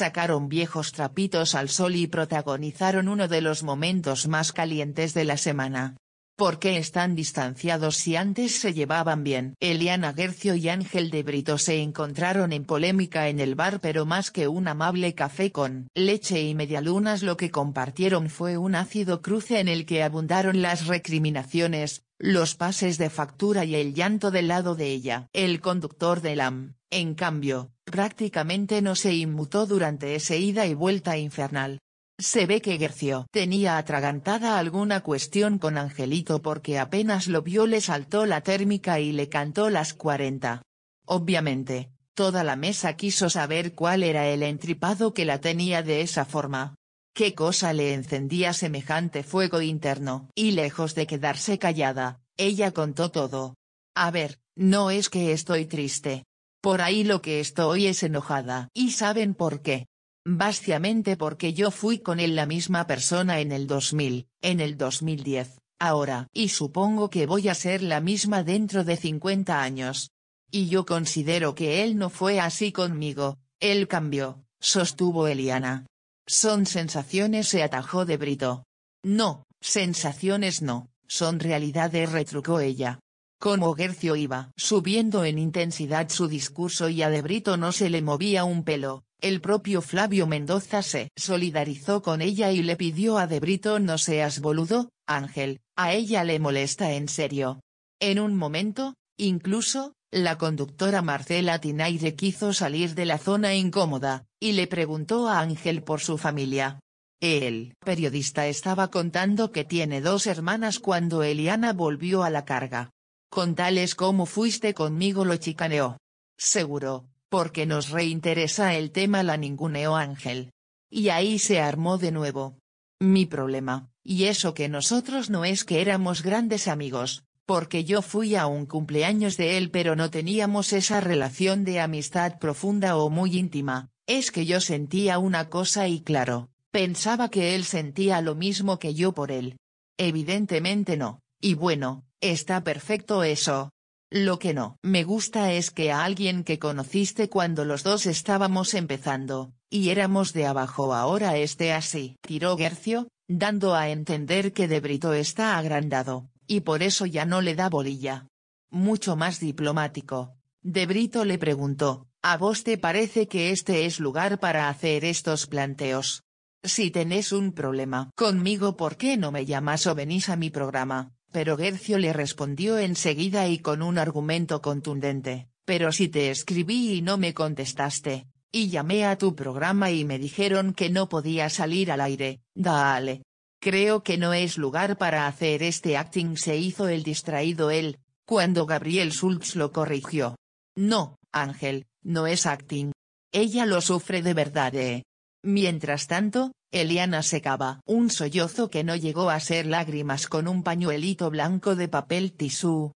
sacaron viejos trapitos al sol y protagonizaron uno de los momentos más calientes de la semana. ¿Por qué están distanciados si antes se llevaban bien? Eliana Gercio y Ángel de Brito se encontraron en polémica en el bar pero más que un amable café con leche y medialunas lo que compartieron fue un ácido cruce en el que abundaron las recriminaciones, los pases de factura y el llanto del lado de ella. El conductor del AM, en cambio, prácticamente no se inmutó durante ese ida y vuelta infernal. Se ve que Gercio tenía atragantada alguna cuestión con Angelito porque apenas lo vio le saltó la térmica y le cantó las cuarenta. Obviamente, toda la mesa quiso saber cuál era el entripado que la tenía de esa forma. ¿Qué cosa le encendía semejante fuego interno? Y lejos de quedarse callada, ella contó todo. A ver, no es que estoy triste. Por ahí lo que estoy es enojada. ¿Y saben por qué? Básicamente porque yo fui con él la misma persona en el 2000, en el 2010, ahora. Y supongo que voy a ser la misma dentro de 50 años. Y yo considero que él no fue así conmigo, él cambió, sostuvo Eliana. Son sensaciones se atajó de Brito. No, sensaciones no, son realidades retrucó ella. Como Gercio iba subiendo en intensidad su discurso y a De Brito no se le movía un pelo, el propio Flavio Mendoza se solidarizó con ella y le pidió a De Brito no seas boludo, Ángel, a ella le molesta en serio. En un momento, incluso, la conductora Marcela Tinaide quiso salir de la zona incómoda, y le preguntó a Ángel por su familia. El periodista estaba contando que tiene dos hermanas cuando Eliana volvió a la carga. Con tales como fuiste conmigo lo chicaneó. Seguro, porque nos reinteresa el tema la ninguneó Ángel. Y ahí se armó de nuevo. Mi problema, y eso que nosotros no es que éramos grandes amigos, porque yo fui a un cumpleaños de él pero no teníamos esa relación de amistad profunda o muy íntima, es que yo sentía una cosa y claro, pensaba que él sentía lo mismo que yo por él. Evidentemente no, y bueno, está perfecto eso. Lo que no me gusta es que a alguien que conociste cuando los dos estábamos empezando, y éramos de abajo ahora esté así, tiró Gercio, dando a entender que De Brito está agrandado, y por eso ya no le da bolilla. Mucho más diplomático. De Brito le preguntó, ¿A vos te parece que este es lugar para hacer estos planteos? Si tenés un problema conmigo, ¿por qué no me llamas o venís a mi programa? Pero Gercio le respondió enseguida y con un argumento contundente, pero si te escribí y no me contestaste, y llamé a tu programa y me dijeron que no podía salir al aire, dale. Creo que no es lugar para hacer este acting se hizo el distraído él, cuando Gabriel Schultz lo corrigió. No, Ángel, no es acting. Ella lo sufre de verdad. Eh. Mientras tanto, Eliana secaba un sollozo que no llegó a ser lágrimas con un pañuelito blanco de papel tisú,